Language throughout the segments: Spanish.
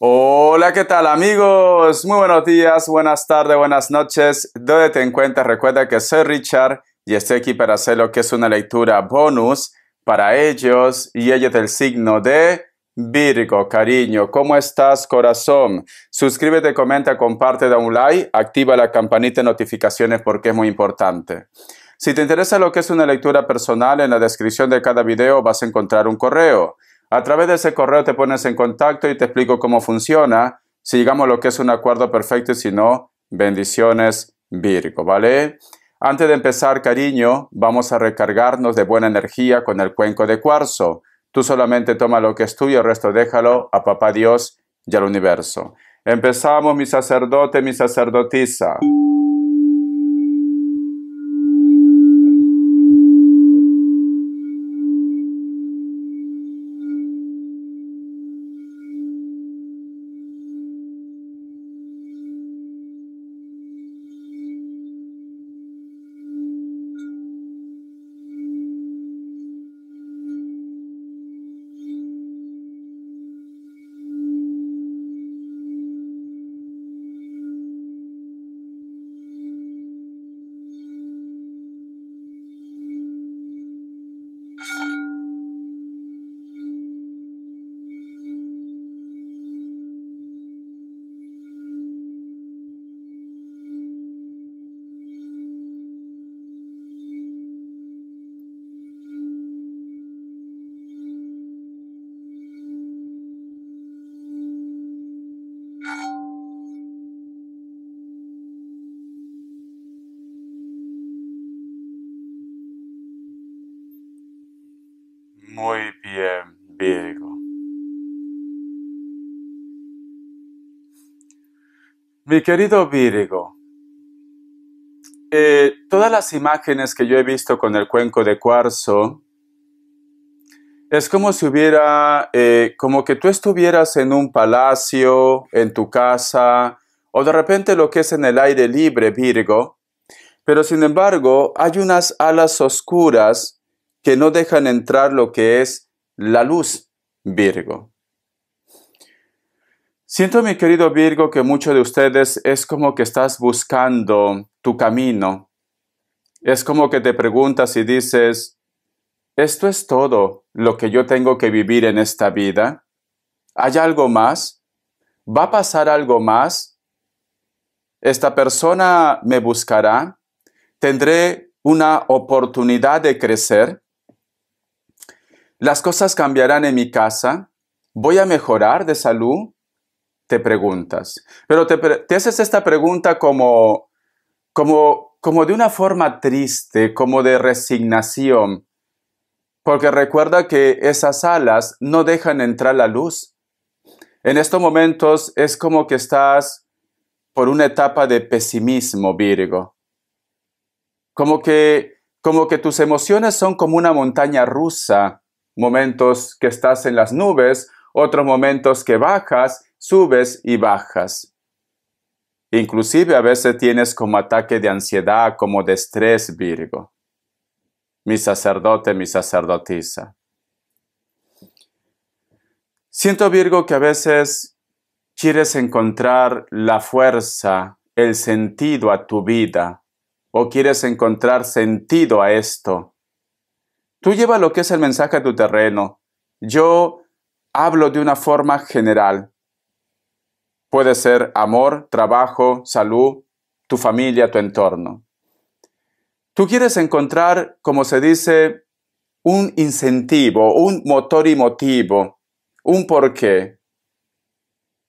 Hola, ¿qué tal amigos? Muy buenos días, buenas tardes, buenas noches. Dónde te encuentras, recuerda que soy Richard y estoy aquí para hacer lo que es una lectura bonus para ellos y ellos del signo de Virgo, cariño. ¿Cómo estás, corazón? Suscríbete, comenta, comparte, da un like, activa la campanita de notificaciones porque es muy importante. Si te interesa lo que es una lectura personal, en la descripción de cada video vas a encontrar un correo. A través de ese correo te pones en contacto y te explico cómo funciona, si llegamos a lo que es un acuerdo perfecto y si no, bendiciones Virgo, ¿vale? Antes de empezar, cariño, vamos a recargarnos de buena energía con el cuenco de cuarzo. Tú solamente toma lo que es tuyo, el resto déjalo a papá Dios y al universo. Empezamos, mi sacerdote, mi sacerdotisa. Mi querido Virgo, eh, todas las imágenes que yo he visto con el cuenco de cuarzo, es como si hubiera, eh, como que tú estuvieras en un palacio, en tu casa, o de repente lo que es en el aire libre, Virgo. Pero sin embargo, hay unas alas oscuras que no dejan entrar lo que es la luz, Virgo. Siento, mi querido Virgo, que muchos de ustedes es como que estás buscando tu camino. Es como que te preguntas y dices, ¿esto es todo lo que yo tengo que vivir en esta vida? ¿Hay algo más? ¿Va a pasar algo más? ¿Esta persona me buscará? ¿Tendré una oportunidad de crecer? ¿Las cosas cambiarán en mi casa? ¿Voy a mejorar de salud? te preguntas. Pero te, haces esta pregunta como, como, como de una forma triste, como de resignación, porque recuerda que esas alas no dejan entrar la luz. En estos momentos es como que estás por una etapa de pesimismo, Virgo. Como que, como que tus emociones son como una montaña rusa, momentos que estás en las nubes, otros momentos que bajas subes y bajas. Inclusive a veces tienes como ataque de ansiedad, como de estrés, Virgo. Mi sacerdote, mi sacerdotisa. Siento, Virgo, que a veces quieres encontrar la fuerza, el sentido a tu vida, o quieres encontrar sentido a esto. Tú lleva lo que es el mensaje a tu terreno. Yo hablo de una forma general. Puede ser amor, trabajo, salud, tu familia, tu entorno. Tú quieres encontrar, como se dice, un incentivo, un motor y motivo, un porqué.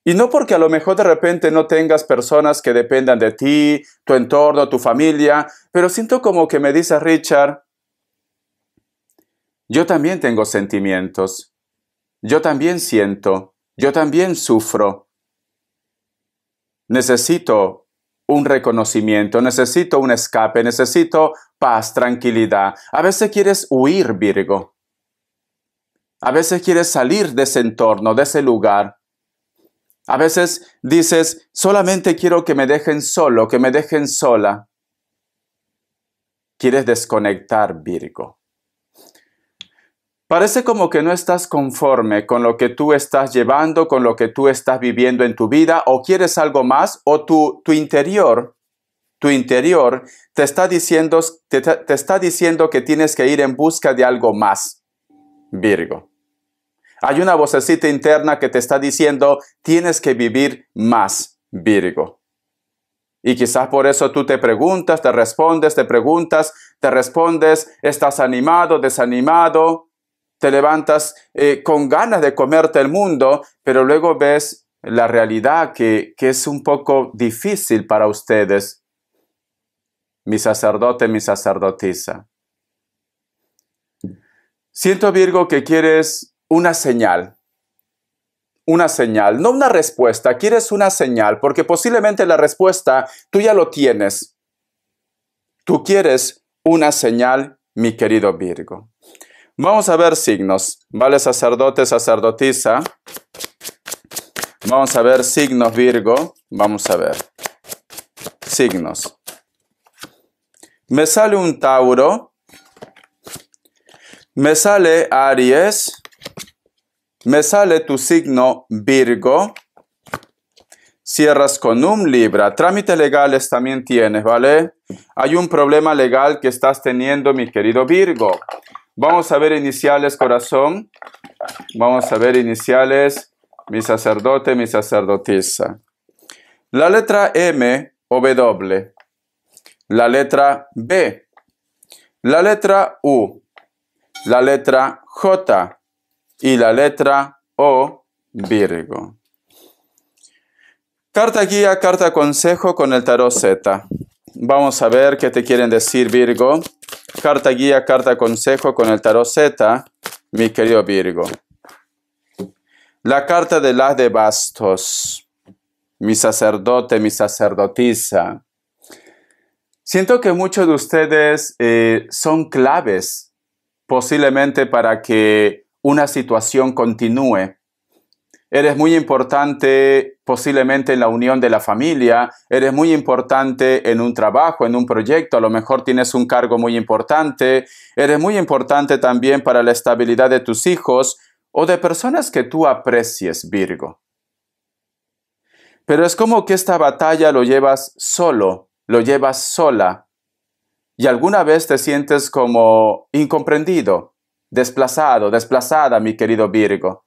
Y no porque a lo mejor de repente no tengas personas que dependan de ti, tu entorno, tu familia, pero siento como que me dice Richard, yo también tengo sentimientos, yo también siento, yo también sufro, Necesito un reconocimiento, necesito un escape, necesito paz, tranquilidad. A veces quieres huir, Virgo. A veces quieres salir de ese entorno, de ese lugar. A veces dices, solamente quiero que me dejen solo, que me dejen sola. Quieres desconectar, Virgo. Parece como que no estás conforme con lo que tú estás llevando, con lo que tú estás viviendo en tu vida, o quieres algo más, o tu, tu interior, tu interior te está, diciendo, te está diciendo que tienes que ir en busca de algo más. Virgo. Hay una vocecita interna que te está diciendo, tienes que vivir más, Virgo. Y quizás por eso tú te preguntas, te respondes, te preguntas, te respondes, estás animado, desanimado, te levantas eh, con ganas de comerte el mundo, pero luego ves la realidad que, que es un poco difícil para ustedes, mi sacerdote, mi sacerdotisa. Siento, Virgo, que quieres una señal, una señal, no una respuesta, quieres una señal, porque posiblemente la respuesta tú ya lo tienes. Tú quieres una señal, mi querido Virgo. Vamos a ver signos, ¿vale? Sacerdote, sacerdotisa. Vamos a ver signos Virgo. Vamos a ver. Signos. Me sale un Tauro. Me sale Aries. Me sale tu signo Virgo. Cierras con un Libra. Trámites legales también tienes, ¿vale? Hay un problema legal que estás teniendo, mi querido Virgo. Vamos a ver iniciales, corazón. Vamos a ver iniciales, mi sacerdote, mi sacerdotisa. La letra M o W. La letra B. La letra U. La letra J. Y la letra O, Virgo. Carta guía, carta consejo con el tarot Z. Vamos a ver qué te quieren decir Virgo carta guía, carta consejo con el tarot Z, mi querido Virgo. La carta de las de bastos, mi sacerdote, mi sacerdotisa. Siento que muchos de ustedes eh, son claves posiblemente para que una situación continúe Eres muy importante posiblemente en la unión de la familia, eres muy importante en un trabajo, en un proyecto, a lo mejor tienes un cargo muy importante, eres muy importante también para la estabilidad de tus hijos o de personas que tú aprecies, Virgo. Pero es como que esta batalla lo llevas solo, lo llevas sola, y alguna vez te sientes como incomprendido, desplazado, desplazada, mi querido Virgo.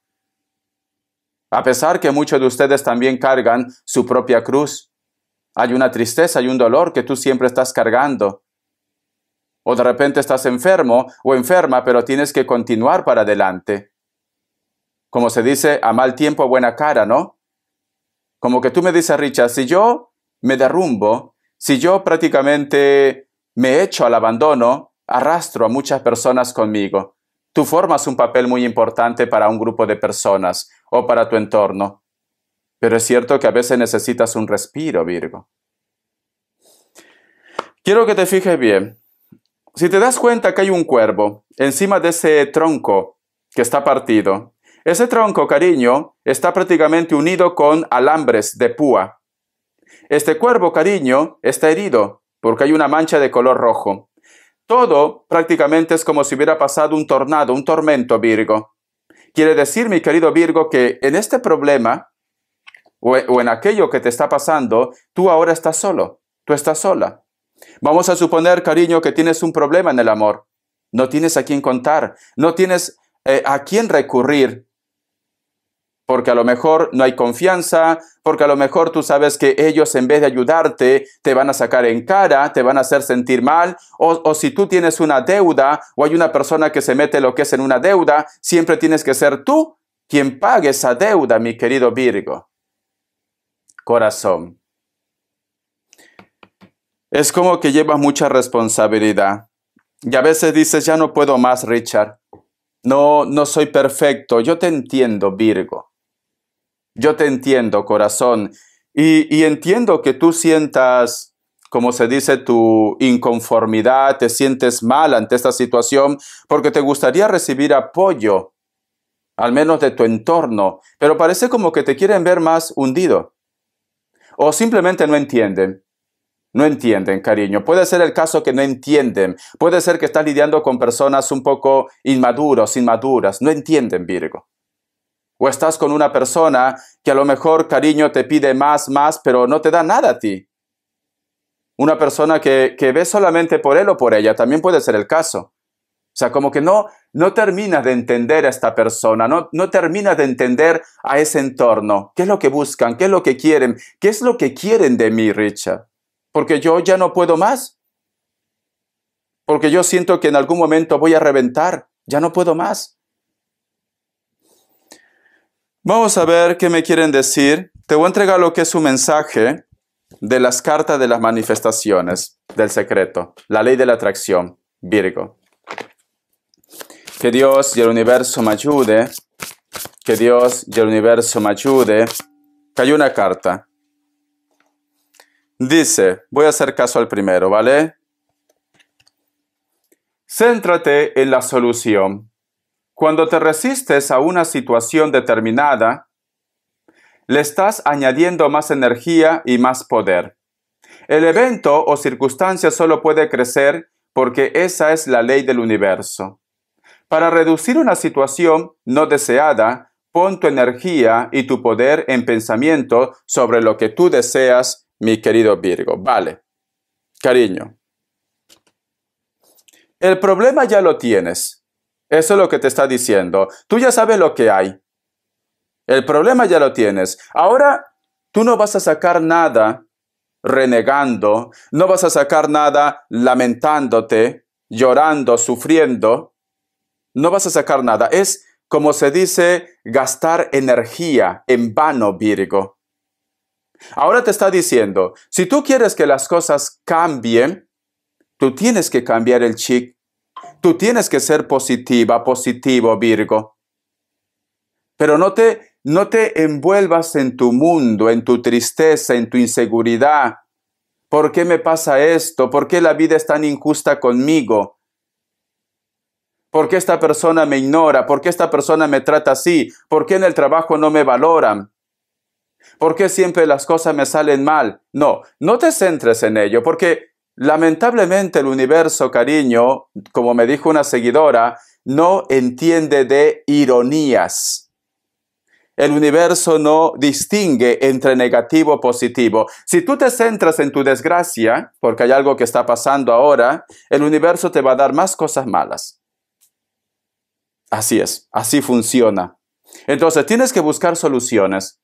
A pesar que muchos de ustedes también cargan su propia cruz. Hay una tristeza y un dolor que tú siempre estás cargando. O de repente estás enfermo o enferma, pero tienes que continuar para adelante. Como se dice, a mal tiempo, buena cara, ¿no? Como que tú me dices, Richard, si yo me derrumbo, si yo prácticamente me echo al abandono, arrastro a muchas personas conmigo. Tú formas un papel muy importante para un grupo de personas o para tu entorno, pero es cierto que a veces necesitas un respiro, Virgo. Quiero que te fijes bien. Si te das cuenta que hay un cuervo encima de ese tronco que está partido, ese tronco, cariño, está prácticamente unido con alambres de púa. Este cuervo, cariño, está herido porque hay una mancha de color rojo. Todo prácticamente es como si hubiera pasado un tornado, un tormento, Virgo. Quiere decir, mi querido Virgo, que en este problema e, o, en aquello que te está pasando, tú ahora estás solo, tú estás sola. Vamos a suponer, cariño, que tienes un problema en el amor. No tienes a quién contar, no tienes eh, a quién recurrir porque a lo mejor no hay confianza, porque a lo mejor tú sabes que ellos en vez de ayudarte te van a sacar en cara, te van a hacer sentir mal, o, si tú tienes una deuda o hay una persona que se mete lo que es en una deuda, siempre tienes que ser tú quien pague esa deuda, mi querido Virgo. Corazón. Es como que llevas mucha responsabilidad. Y a veces dices, ya no puedo más, Richard. No, no soy perfecto. Yo te entiendo, Virgo. Yo te entiendo, corazón, y, entiendo que tú sientas, como se dice, tu inconformidad, te sientes mal ante esta situación, porque te gustaría recibir apoyo, al menos de tu entorno, pero parece como que te quieren ver más hundido. O simplemente no entienden. No entienden, cariño. Puede ser el caso que no entienden. Puede ser que estás lidiando con personas un poco inmaduros, inmaduras. No entienden, Virgo. O estás con una persona que a lo mejor cariño te pide más, más, pero no te da nada a ti. Una persona que, ve solamente por él o por ella, también puede ser el caso. O sea, como que no, no terminas de entender a esta persona, no, no terminas de entender a ese entorno. ¿Qué es lo que buscan? ¿Qué es lo que quieren? ¿Qué es lo que quieren de mí, Richard? Porque yo ya no puedo más. Porque yo siento que en algún momento voy a reventar. Ya no puedo más. Vamos a ver qué me quieren decir. Te voy a entregar lo que es su mensaje de las cartas de las manifestaciones del secreto, la ley de la atracción, Virgo. Que Dios y el universo me ayude, que Dios y el universo me ayude. Cayó una carta. Dice, voy a hacer caso al primero, ¿vale? Céntrate en la solución. Cuando te resistes a una situación determinada, le estás añadiendo más energía y más poder. El evento o circunstancia solo puede crecer porque esa es la ley del universo. Para reducir una situación no deseada, pon tu energía y tu poder en pensamiento sobre lo que tú deseas, mi querido Virgo. Vale. Cariño. El problema ya lo tienes. Eso es lo que te está diciendo. Tú ya sabes lo que hay. El problema ya lo tienes. Ahora tú no vas a sacar nada renegando, no vas a sacar nada lamentándote, llorando, sufriendo. No vas a sacar nada. Es como se dice, gastar energía en vano, Virgo. Ahora te está diciendo, si tú quieres que las cosas cambien, tú tienes que cambiar el chip Tú tienes que ser positiva, positivo, Virgo. Pero no te, no te envuelvas en tu mundo, en tu tristeza, en tu inseguridad. ¿Por qué me pasa esto? ¿Por qué la vida es tan injusta conmigo? ¿Por qué esta persona me ignora? ¿Por qué esta persona me trata así? ¿Por qué en el trabajo no me valoran? ¿Por qué siempre las cosas me salen mal? No, no te centres en ello, porque Lamentablemente el universo, cariño, como me dijo una seguidora, no entiende de ironías. El universo no distingue entre negativo o positivo. Si tú te centras en tu desgracia, porque hay algo que está pasando ahora, el universo te va a dar más cosas malas. Así es, así funciona. Entonces tienes que buscar soluciones.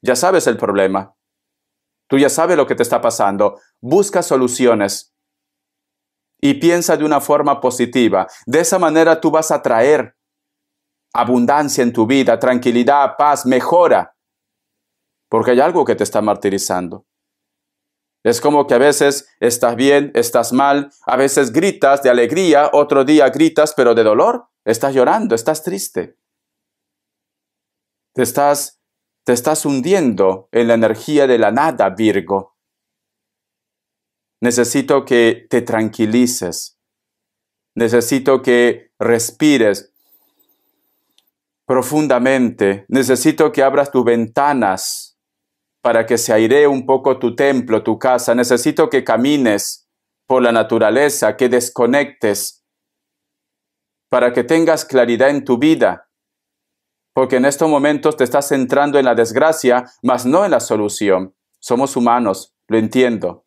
Ya sabes el problema. Tú ya sabes lo que te está pasando. Busca soluciones y piensa de una forma positiva. De esa manera tú vas a traer abundancia en tu vida, tranquilidad, paz, mejora. Porque hay algo que te está martirizando. Es como que a veces estás bien, estás mal, a veces gritas de alegría, otro día gritas pero de dolor, estás llorando, estás triste. Te estás te estás hundiendo en la energía de la nada, Virgo. Necesito que te tranquilices. Necesito que respires profundamente. Necesito que abras tus ventanas para que se airee un poco tu templo, tu casa. Necesito que camines por la naturaleza, que desconectes, para que tengas claridad en tu vida porque en estos momentos te estás centrando en la desgracia, mas no en la solución. Somos humanos, lo entiendo.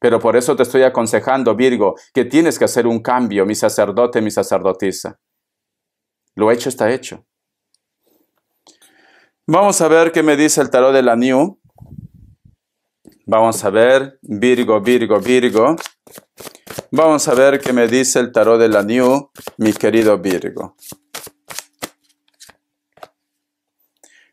Pero por eso te estoy aconsejando, Virgo, que tienes que hacer un cambio, mi sacerdote, mi sacerdotisa. Lo hecho está hecho. Vamos a ver qué me dice el tarot de la New. Vamos a ver, Virgo, Virgo, Virgo. Vamos a ver qué me dice el tarot de la New, mi querido Virgo.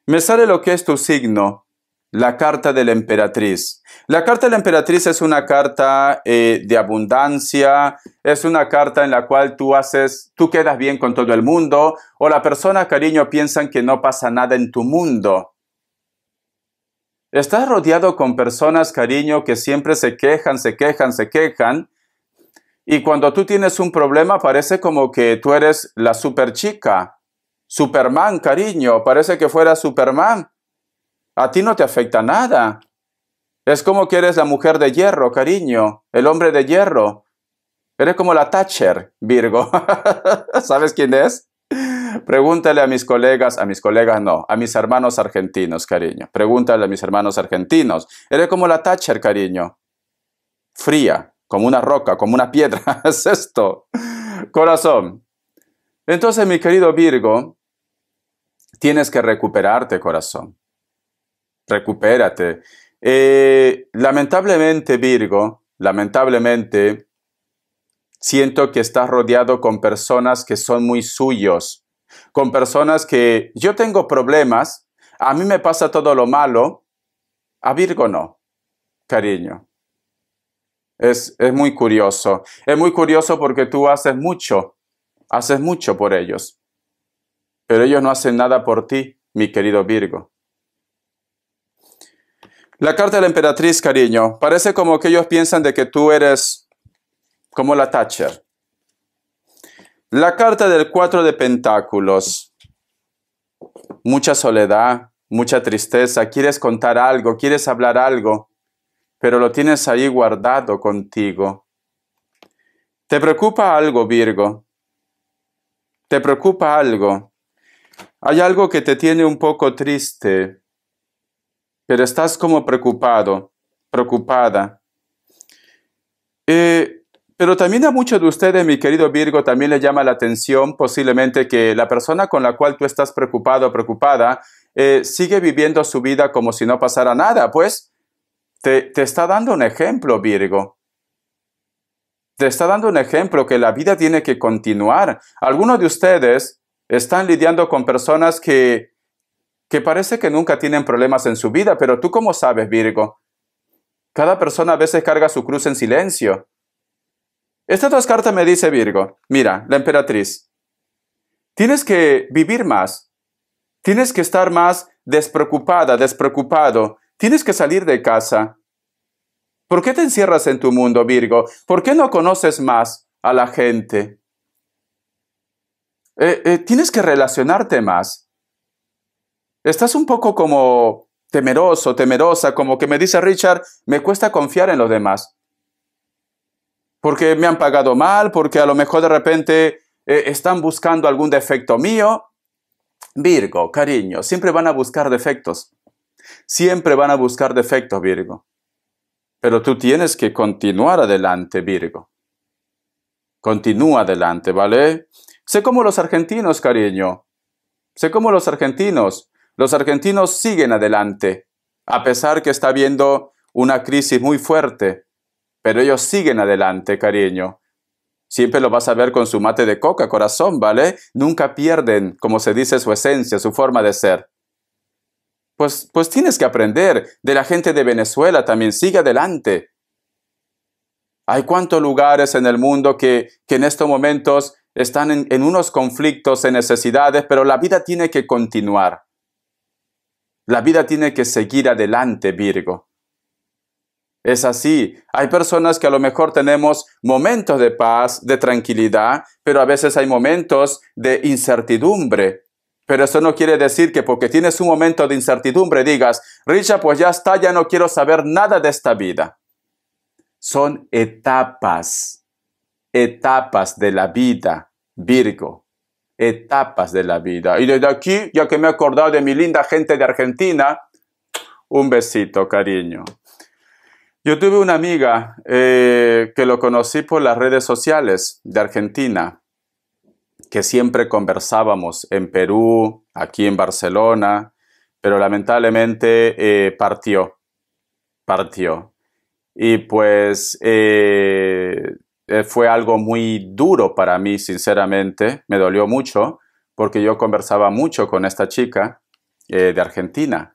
Me sale lo que es tu signo, la carta de la emperatriz. La carta de la emperatriz es una carta eh, de abundancia, es una carta en la cual tú haces, tú quedas bien con todo el mundo, o la persona, cariño, piensan que no pasa nada en tu mundo. Estás rodeado con personas, cariño, que siempre se quejan, se quejan, se quejan. Y cuando tú tienes un problema parece como que tú eres la super chica. Superman, cariño, parece que fuera Superman. A ti no te afecta nada. Es como que eres la mujer de hierro, cariño, el hombre de hierro. Eres como la Thatcher, Virgo. ¿Sabes quién es? Pregúntale a mis colegas, a mis colegas no, a mis hermanos argentinos, cariño. Pregúntale a mis hermanos argentinos. Eres como la Thatcher, cariño. Fría, como una roca, como una piedra. es esto. Corazón. Entonces, mi querido Virgo, Tienes que recuperarte, corazón. Recupérate. Eh, lamentablemente, Virgo, lamentablemente, siento que estás rodeado con personas que son muy suyos, con personas que yo tengo problemas, a mí me pasa todo lo malo, a Virgo no, cariño. Es, es muy curioso, es muy curioso porque tú haces mucho, haces mucho por ellos pero ellos no hacen nada por ti, mi querido Virgo. La carta de la emperatriz, cariño, parece como que ellos piensan de que tú eres como la tacha. La carta del cuatro de pentáculos. Mucha soledad, mucha tristeza, quieres contar algo, quieres hablar algo, pero lo tienes ahí guardado contigo. ¿Te preocupa algo, Virgo? ¿Te preocupa algo? Hay algo que te tiene un poco triste, pero estás como preocupado, preocupada. Eh, pero también a muchos de ustedes, mi querido Virgo, también le llama la atención posiblemente que la persona con la cual tú estás preocupado o preocupada eh, sigue viviendo su vida como si no pasara nada. Pues te, te está dando un ejemplo, Virgo. Te está dando un ejemplo que la vida tiene que continuar. Algunos de ustedes están lidiando con personas que, que parece que nunca tienen problemas en su vida, pero tú cómo sabes, Virgo. Cada persona a veces carga su cruz en silencio. Estas dos cartas me dice Virgo, mira, la emperatriz, tienes que vivir más, tienes que estar más despreocupada, despreocupado, tienes que salir de casa. ¿Por qué te encierras en tu mundo, Virgo? ¿Por qué no conoces más a la gente? Eh, eh, tienes que relacionarte más. Estás un poco como temeroso, temerosa, como que me dice Richard, me cuesta confiar en los demás. Porque me han pagado mal, porque a lo mejor de repente eh, están buscando algún defecto mío. Virgo, cariño, siempre van a buscar defectos. Siempre van a buscar defectos, Virgo. Pero tú tienes que continuar adelante, Virgo. Continúa adelante, ¿vale? Sé como los argentinos, cariño. Sé como los argentinos. Los argentinos siguen adelante, a pesar que está habiendo una crisis muy fuerte. Pero ellos siguen adelante, cariño. Siempre lo vas a ver con su mate de coca, corazón, ¿vale? Nunca pierden, como se dice, su esencia, su forma de ser. Pues, pues tienes que aprender de la gente de Venezuela también, sigue adelante. Hay cuántos lugares en el mundo que, que en estos momentos están en, unos conflictos, en necesidades, pero la vida tiene que continuar. La vida tiene que seguir adelante, Virgo. Es así. Hay personas que a lo mejor tenemos momentos de paz, de tranquilidad, pero a veces hay momentos de incertidumbre. Pero eso no quiere decir que porque tienes un momento de incertidumbre digas, Richa, pues ya está, ya no quiero saber nada de esta vida. Son etapas etapas de la vida, Virgo, etapas de la vida. Y desde aquí, ya que me he acordado de mi linda gente de Argentina, un besito, cariño. Yo tuve una amiga eh, que lo conocí por las redes sociales de Argentina, que siempre conversábamos en Perú, aquí en Barcelona, pero lamentablemente eh, partió, partió. Y pues eh, eh, fue algo muy duro para mí, sinceramente, me dolió mucho, porque yo conversaba mucho con esta chica eh, de Argentina.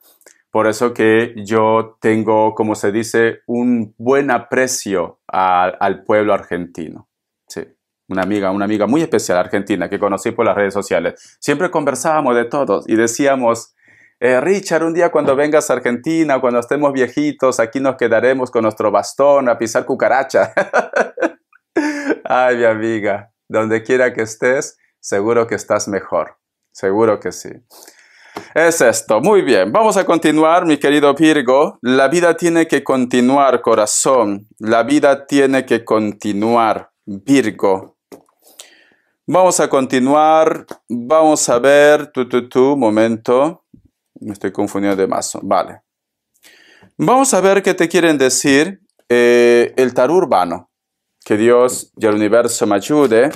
Por eso que yo tengo, como se dice, un buen aprecio al pueblo argentino. Sí, una amiga, una amiga muy especial argentina que conocí por las redes sociales. Siempre conversábamos de todos y decíamos, eh, Richard, un día cuando vengas a Argentina, cuando estemos viejitos, aquí nos quedaremos con nuestro bastón a pisar cucaracha. Ay, mi amiga, donde quiera que estés, seguro que estás mejor. Seguro que sí. Es esto. Muy bien. Vamos a continuar, mi querido Virgo. La vida tiene que continuar, corazón. La vida tiene que continuar, Virgo. Vamos a continuar. Vamos a ver. Tu, tu, tu. Momento. Me estoy confundiendo de mazo. Vale. Vamos a ver qué te quieren decir eh, el tarot urbano. Que Dios y el universo me ayude.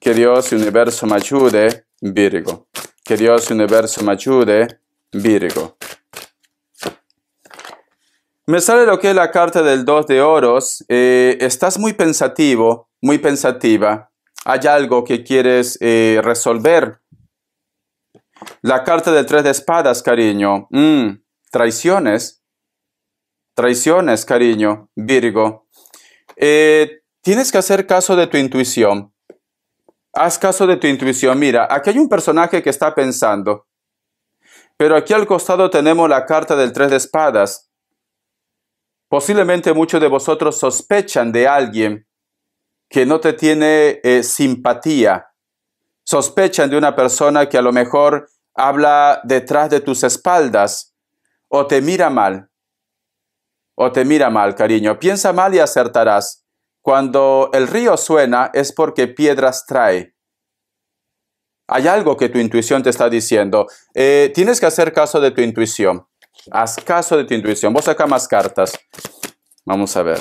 Que Dios y el universo me ayude, Virgo. Que Dios y el universo me ayude, Virgo. Me sale lo que es la carta del 2 de oros. Eh, estás muy pensativo, muy pensativa. Hay algo que quieres eh, resolver. La carta del 3 de espadas, cariño. Mm, traiciones. Traiciones, cariño. Virgo. Eh, tienes que hacer caso de tu intuición. Haz caso de tu intuición. Mira, aquí hay un personaje que está pensando. Pero aquí al costado tenemos la carta del tres de espadas. Posiblemente muchos de vosotros sospechan de alguien que no te tiene eh, simpatía. Sospechan de una persona que a lo mejor habla detrás de tus espaldas o te mira mal o te mira mal, cariño. Piensa mal y acertarás. Cuando el río suena es porque piedras trae. Hay algo que tu intuición te está diciendo. Eh, tienes que hacer caso de tu intuición. Haz caso de tu intuición. Vos saca más cartas. Vamos a ver.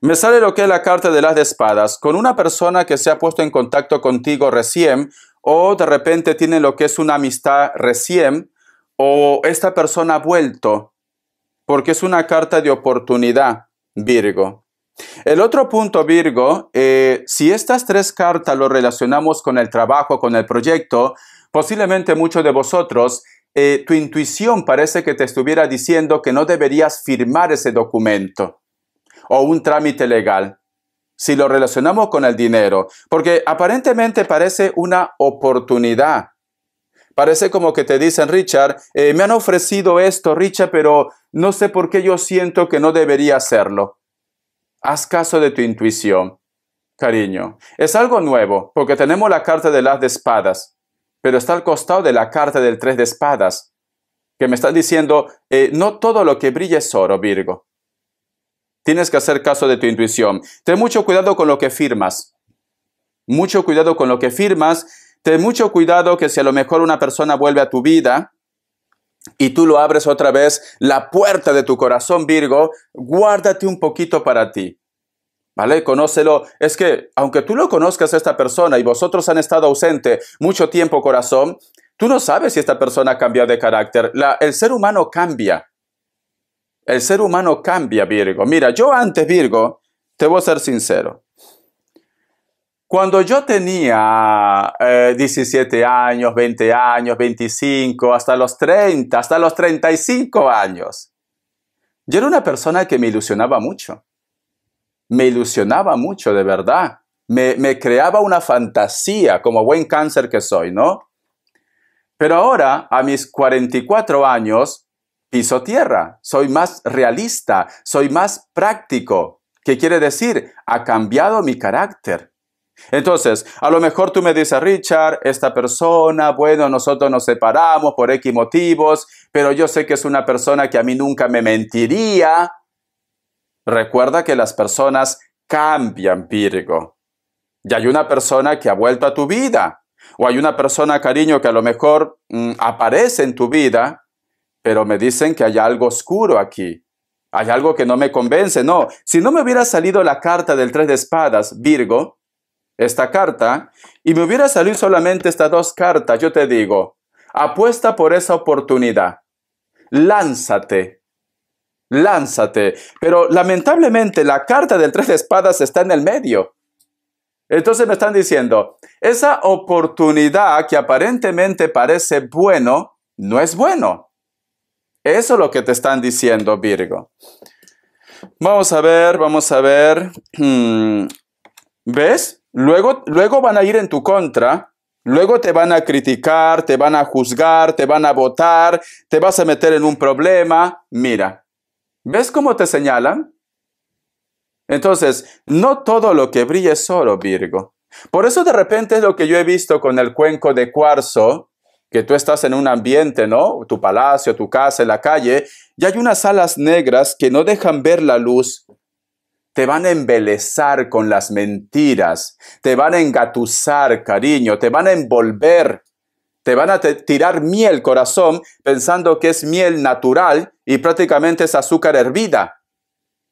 Me sale lo que es la carta de las de espadas. Con una persona que se ha puesto en contacto contigo recién o de repente tiene lo que es una amistad recién o esta persona ha vuelto, porque es una carta de oportunidad, Virgo. El otro punto, Virgo, eh, si estas tres cartas lo relacionamos con el trabajo, con el proyecto, posiblemente muchos de vosotros, eh, tu intuición parece que te estuviera diciendo que no deberías firmar ese documento o un trámite legal, si lo relacionamos con el dinero, porque aparentemente parece una oportunidad Parece como que te dicen, Richard, eh, me han ofrecido esto, Richard, pero no sé por qué yo siento que no debería hacerlo. Haz caso de tu intuición, cariño. Es algo nuevo, porque tenemos la carta de las de espadas, pero está al costado de la carta del tres de espadas, que me están diciendo, eh, no todo lo que brilla es oro, Virgo. Tienes que hacer caso de tu intuición. Ten mucho cuidado con lo que firmas. Mucho cuidado con lo que firmas Ten mucho cuidado que si a lo mejor una persona vuelve a tu vida y tú lo abres otra vez, la puerta de tu corazón, Virgo, guárdate un poquito para ti. ¿Vale? Conócelo. Es que, aunque tú lo conozcas a esta persona y vosotros han estado ausente mucho tiempo, corazón, tú no sabes si esta persona ha cambiado de carácter. La, el ser humano cambia. El ser humano cambia, Virgo. Mira, yo antes, Virgo, te voy a ser sincero. Cuando yo tenía 17 eh, años, 20 años, 25, hasta los 30, hasta los 35 años, yo era una persona que me ilusionaba mucho. Me ilusionaba mucho, de verdad. Me, me creaba una fantasía, como buen cáncer que soy, ¿no? Pero ahora, a mis 44 años, piso tierra, soy más realista, soy más práctico. ¿Qué quiere decir? Ha cambiado mi carácter. Entonces, a lo mejor tú me dices, Richard, esta persona, bueno, nosotros nos separamos por X motivos, pero yo sé que es una persona que a mí nunca me mentiría. Recuerda que las personas cambian, Virgo. Y hay una persona que ha vuelto a tu vida. O hay una persona, cariño, que a lo mejor mm, aparece en tu vida, pero me dicen que hay algo oscuro aquí. Hay algo que no me convence. No, si no me hubiera salido la carta del tres de espadas, Virgo, esta carta y me hubiera salido solamente estas dos cartas, yo te digo, apuesta por esa oportunidad, lánzate, lánzate. Pero lamentablemente la carta del tres de espadas está en el medio. Entonces me están diciendo, esa oportunidad que aparentemente parece bueno, no es bueno. Eso es lo que te están diciendo, Virgo. Vamos a ver, vamos a ver. ¿Ves? Luego, van a ir en tu contra, luego te van a criticar, te van a juzgar, te van a votar, te vas a meter en un problema. Mira, ¿ves cómo te señalan? Entonces, no todo lo que brilla es oro, Virgo. Por eso de repente es lo que yo he visto con el cuenco de cuarzo, que tú estás en un ambiente, ¿no? Tu palacio, tu casa, la calle, y hay unas alas negras que no dejan ver la luz, te van a embelezar con las mentiras, te van a engatusar, cariño, te van a envolver, te van a tirar miel corazón pensando que es miel natural y prácticamente es azúcar hervida.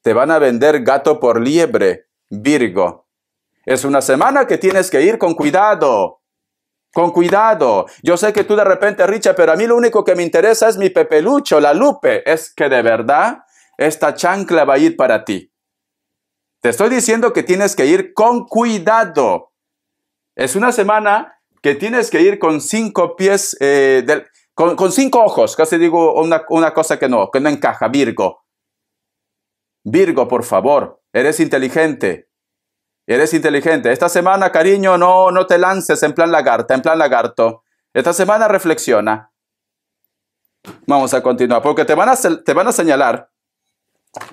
Te van a vender gato por liebre, Virgo. Es una semana que tienes que ir con cuidado. Con cuidado. Yo sé que tú de repente, Richa, pero a mí lo único que me interesa es mi pepelucho, la Lupe. Es que de verdad, esta chancla va a ir para ti. Te estoy diciendo que tienes que ir con cuidado. Es una semana que tienes que ir con cinco pies, eh, con, cinco ojos. Casi digo una, cosa que no, que no encaja, Virgo. Virgo, por favor, eres inteligente. Eres inteligente. Esta semana, cariño, no, no te lances en plan lagarta, en plan lagarto. Esta semana reflexiona. Vamos a continuar, porque te van a, te van a señalar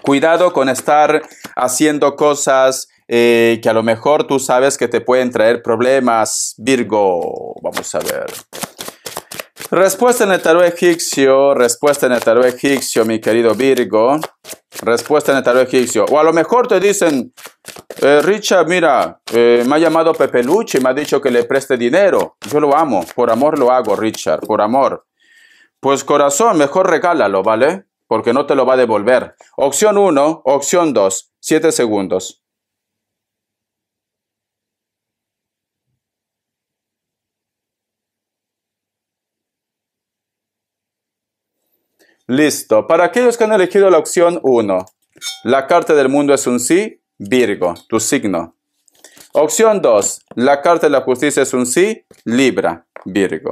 Cuidado con estar haciendo cosas eh, que a lo mejor tú sabes que te pueden traer problemas, Virgo. Vamos a ver. Respuesta en el tarot egipcio, respuesta en el tarot egipcio, mi querido Virgo. Respuesta en el tarot egipcio. O a lo mejor te dicen, eh, Richard, mira, eh, me ha llamado Pepe Luche y me ha dicho que le preste dinero. Yo lo amo, por amor lo hago, Richard, por amor. Pues corazón, mejor regálalo, ¿vale? porque no te lo va a devolver. Opción 1, opción 2, 7 segundos. Listo. Para aquellos que han elegido la opción 1, la carta del mundo es un sí, Virgo, tu signo. Opción 2, la carta de la justicia es un sí, Libra, Virgo.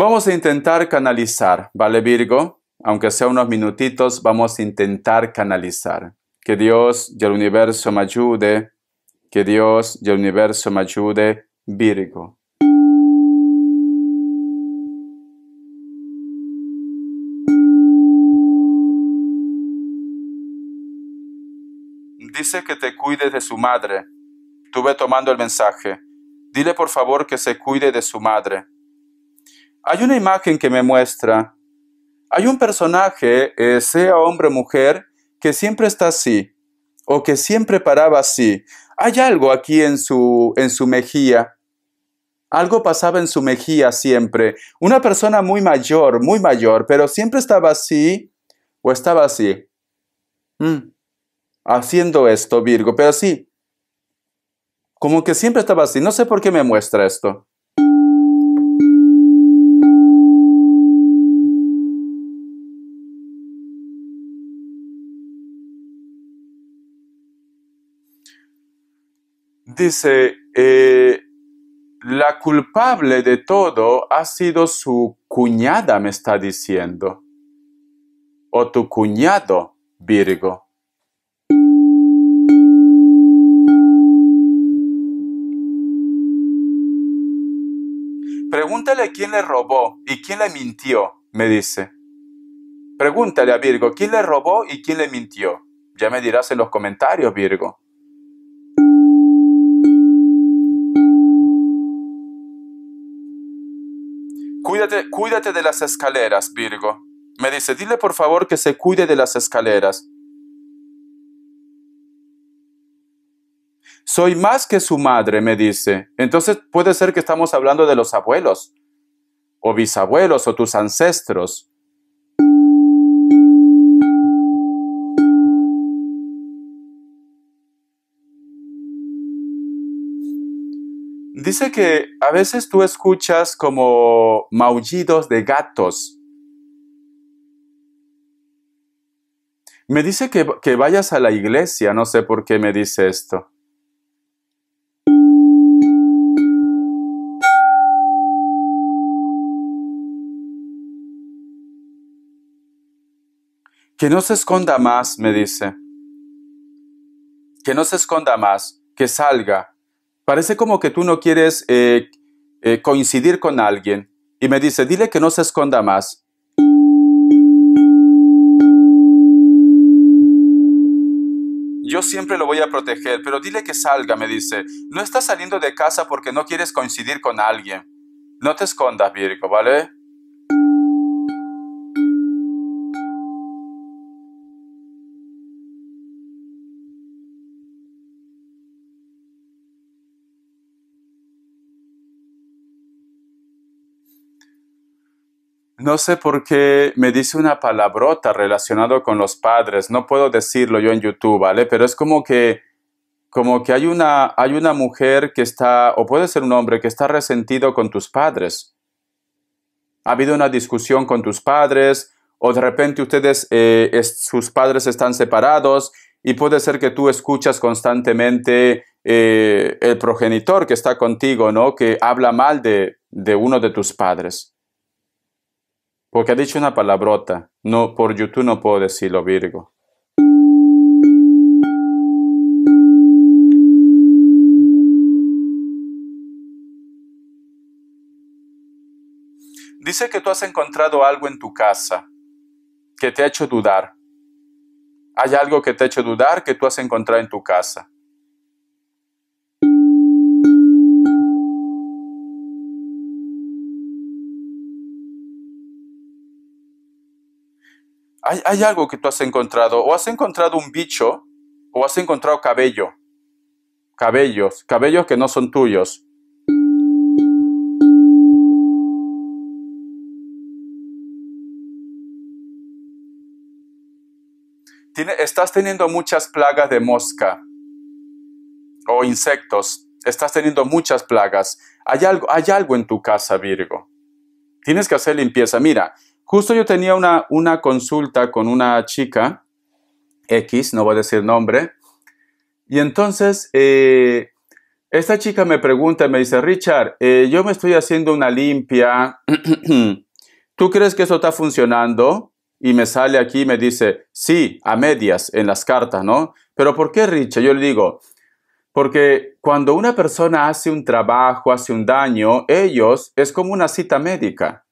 Vamos a intentar canalizar, ¿vale Virgo? Aunque sea unos minutitos, vamos a intentar canalizar. Que Dios y el universo me ayude. Que Dios y el universo me ayude, Virgo. dice que te cuide de su madre. Tuve tomando el mensaje. Dile por favor que se cuide de su madre. Hay una imagen que me muestra. Hay un personaje, eh, sea hombre o mujer, que siempre está así, o que siempre paraba así. Hay algo aquí en su, en su mejilla. Algo pasaba en su mejilla siempre. Una persona muy mayor, muy mayor, pero siempre estaba así o estaba así. Mm. Haciendo esto, Virgo, pero sí. Como que siempre estaba así. No sé por qué me muestra esto. dice, eh, la culpable de todo ha sido su cuñada, me está diciendo, o tu cuñado, Virgo. Pregúntale quién le robó y quién le mintió, me dice. Pregúntale a Virgo quién le robó y quién le mintió. Ya me dirás en los comentarios, Virgo. Cuídate, de las escaleras, Virgo. Me dice, dile por favor que se cuide de las escaleras. Soy más que su madre, me dice. Entonces puede ser que estamos hablando de los abuelos, o bisabuelos, o tus ancestros. Dice que a veces tú escuchas como maullidos de gatos. Me dice que, que vayas a la iglesia, no sé por qué me dice esto. Que no se esconda más, me dice. Que no se esconda más, que salga. Parece como que tú no quieres eh, eh, coincidir con alguien. Y me dice, dile que no se esconda más. Yo siempre lo voy a proteger, pero dile que salga, me dice. No estás saliendo de casa porque no quieres coincidir con alguien. No te escondas, Virgo, ¿vale? No sé por qué me dice una palabrota relacionado con los padres. No puedo decirlo yo en YouTube, ¿vale? Pero es como que, como que hay una, hay una mujer que está, o puede ser un hombre que está resentido con tus padres. Ha habido una discusión con tus padres, o de repente ustedes, eh, sus padres están separados, y puede ser que tú escuchas constantemente eh, el progenitor que está contigo, ¿no? Que habla mal de uno de tus padres. Porque ha dicho una palabrota. No, por YouTube no puedo decirlo, Virgo. Dice que tú has encontrado algo en tu casa que te ha hecho dudar. Hay algo que te ha hecho dudar que tú has encontrado en tu casa. hay, algo que tú has encontrado, o has encontrado un bicho, o has encontrado cabello, cabellos, cabellos que no son tuyos. estás teniendo muchas plagas de mosca o insectos. Estás teniendo muchas plagas. Hay algo, hay algo en tu casa, Virgo. Tienes que hacer limpieza. Mira, Justo yo tenía una, una consulta con una chica, X, no voy a decir nombre, y entonces eh, esta chica me pregunta, y me dice, Richard, eh, yo me estoy haciendo una limpia, ¿tú crees que eso está funcionando? Y me sale aquí y me dice, sí, a medias en las cartas, ¿no? Pero ¿por qué, Richard? Yo le digo, porque cuando una persona hace un trabajo, hace un daño, ellos es como una cita médica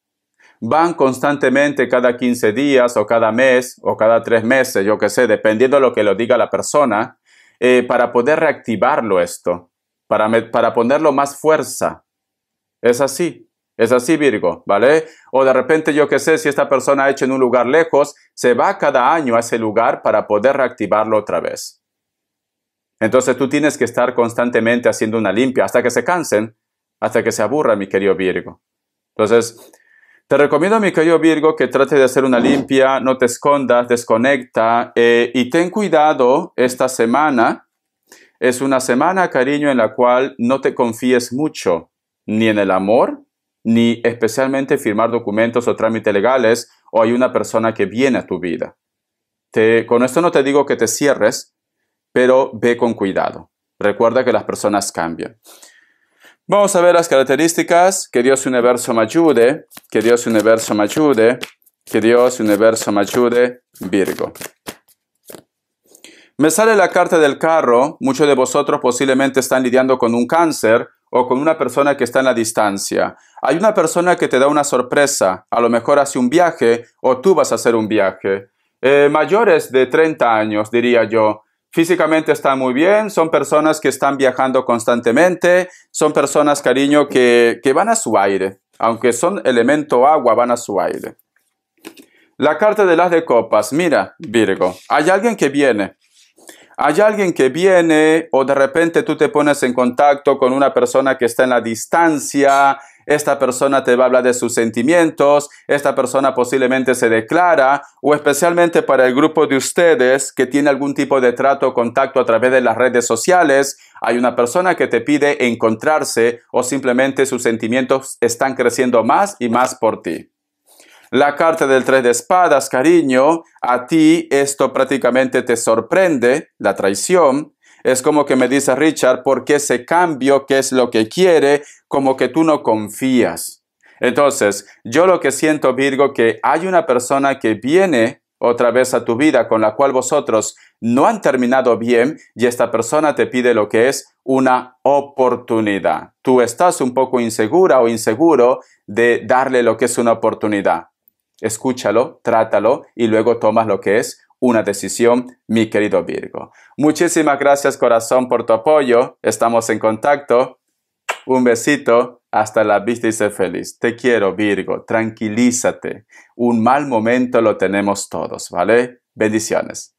van constantemente cada 15 días o cada mes o cada tres meses, yo qué sé, dependiendo de lo que lo diga la persona, eh, para poder reactivarlo esto, para, para ponerlo más fuerza. Es así, es así Virgo, ¿vale? O de repente, yo qué sé, si esta persona ha hecho en un lugar lejos, se va cada año a ese lugar para poder reactivarlo otra vez. Entonces tú tienes que estar constantemente haciendo una limpia hasta que se cansen, hasta que se aburra, mi querido Virgo. Entonces, te recomiendo, mi querido Virgo, que trate de hacer una limpia, no te escondas, desconecta eh, y ten cuidado esta semana. Es una semana, cariño, en la cual no te confíes mucho, ni en el amor, ni especialmente firmar documentos o trámites legales o hay una persona que viene a tu vida. con esto no te digo que te cierres, pero ve con cuidado. Recuerda que las personas cambian. Vamos a ver las características. Que Dios universo me ayude. Que Dios universo me ayude. Que Dios universo me ayude. Virgo. Me sale la carta del carro. Muchos de vosotros posiblemente están lidiando con un cáncer o con una persona que está en la distancia. Hay una persona que te da una sorpresa. A lo mejor hace un viaje o tú vas a hacer un viaje. Eh, mayores de 30 años, diría yo. Físicamente está muy bien, son personas que están viajando constantemente, son personas, cariño, que, que van a su aire. Aunque son elemento agua, van a su aire. La carta de las de copas. Mira, Virgo, hay alguien que viene. Hay alguien que viene o de repente tú te pones en contacto con una persona que está en la distancia, esta persona te va a hablar de sus sentimientos, esta persona posiblemente se declara, o especialmente para el grupo de ustedes que tiene algún tipo de trato o contacto a través de las redes sociales, hay una persona que te pide encontrarse o simplemente sus sentimientos están creciendo más y más por ti. La carta del tres de espadas, cariño, a ti esto prácticamente te sorprende, la traición, es como que me dice Richard, porque ese cambio que es lo que quiere, como que tú no confías. Entonces, yo lo que siento, Virgo, que hay una persona que viene otra vez a tu vida con la cual vosotros no han terminado bien y esta persona te pide lo que es una oportunidad. Tú estás un poco insegura o inseguro de darle lo que es una oportunidad. Escúchalo, trátalo y luego tomas lo que es una decisión, mi querido Virgo. Muchísimas gracias corazón por tu apoyo, estamos en contacto. Un besito, hasta la vista y sé feliz. Te quiero Virgo, tranquilízate. Un mal momento lo tenemos todos, ¿vale? Bendiciones.